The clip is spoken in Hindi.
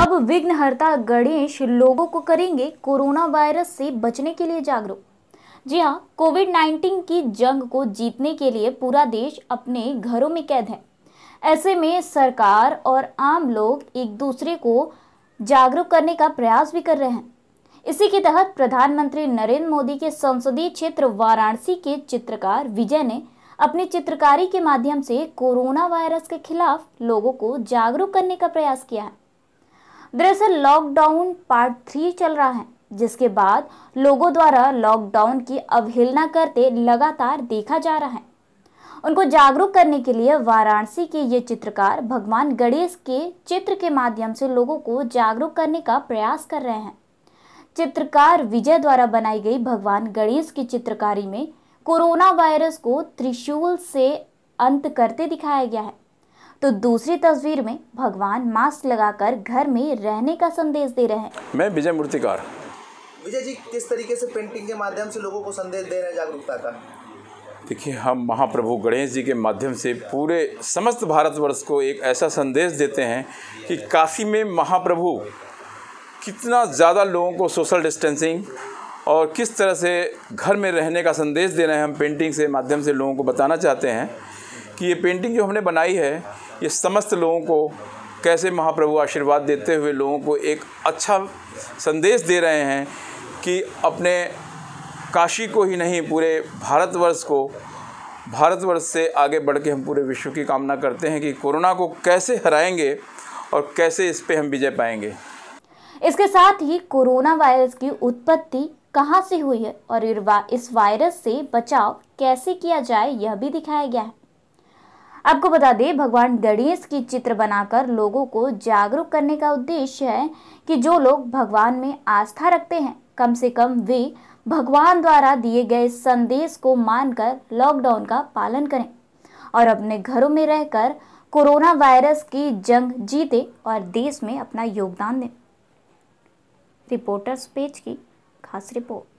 अब विघ्नहर्ता गणेश लोगों को करेंगे कोरोना वायरस से बचने के लिए जागरूक जी हाँ कोविड 19 की जंग को जीतने के लिए पूरा देश अपने घरों में कैद है ऐसे में सरकार और आम लोग एक दूसरे को जागरूक करने का प्रयास भी कर रहे हैं इसी के तहत प्रधानमंत्री नरेंद्र मोदी के संसदीय क्षेत्र वाराणसी के चित्रकार विजय ने अपनी चित्रकारी के माध्यम से कोरोना वायरस के खिलाफ लोगों को जागरूक करने का प्रयास किया है दरअसल लॉकडाउन पार्ट थ्री चल रहा है जिसके बाद लोगों द्वारा लॉकडाउन की अवहेलना करते लगातार देखा जा रहा है उनको जागरूक करने के लिए वाराणसी के ये चित्रकार भगवान गणेश के चित्र के माध्यम से लोगों को जागरूक करने का प्रयास कर रहे हैं चित्रकार विजय द्वारा बनाई गई भगवान गणेश की चित्रकारी में कोरोना वायरस को त्रिशूल से अंत करते दिखाया गया है तो दूसरी तस्वीर में भगवान मास्क लगाकर घर में रहने का संदेश दे रहे हैं मैं विजय मूर्तिकार विजय जी किस तरीके से पेंटिंग के माध्यम से लोगों को संदेश दे रहे हैं जागरूकता का देखिए हम महाप्रभु गणेश जी के माध्यम से पूरे समस्त भारतवर्ष को एक ऐसा संदेश देते हैं कि काशी में महाप्रभु कितना ज़्यादा लोगों को सोशल डिस्टेंसिंग और किस तरह से घर में रहने का संदेश दे रहे हैं हम पेंटिंग से माध्यम से लोगों को बताना चाहते हैं कि ये पेंटिंग जो हमने बनाई है ये समस्त लोगों को कैसे महाप्रभु आशीर्वाद देते हुए लोगों को एक अच्छा संदेश दे रहे हैं कि अपने काशी को ही नहीं पूरे भारतवर्ष को भारतवर्ष से आगे बढ़ के हम पूरे विश्व की कामना करते हैं कि कोरोना को कैसे हराएंगे और कैसे इस पे हम विजय पाएंगे इसके साथ ही कोरोना वायरस की उत्पत्ति कहाँ से हुई है और इस वायरस से बचाव कैसे किया जाए यह भी दिखाया गया है आपको बता दें भगवान गणेश की चित्र बनाकर लोगों को जागरूक करने का उद्देश्य है कि जो लोग भगवान में आस्था रखते हैं कम से कम वे भगवान द्वारा दिए गए संदेश को मानकर लॉकडाउन का पालन करें और अपने घरों में रहकर कोरोना वायरस की जंग जीते और देश में अपना योगदान दें रिपोर्टर्स पेज की खास रिपोर्ट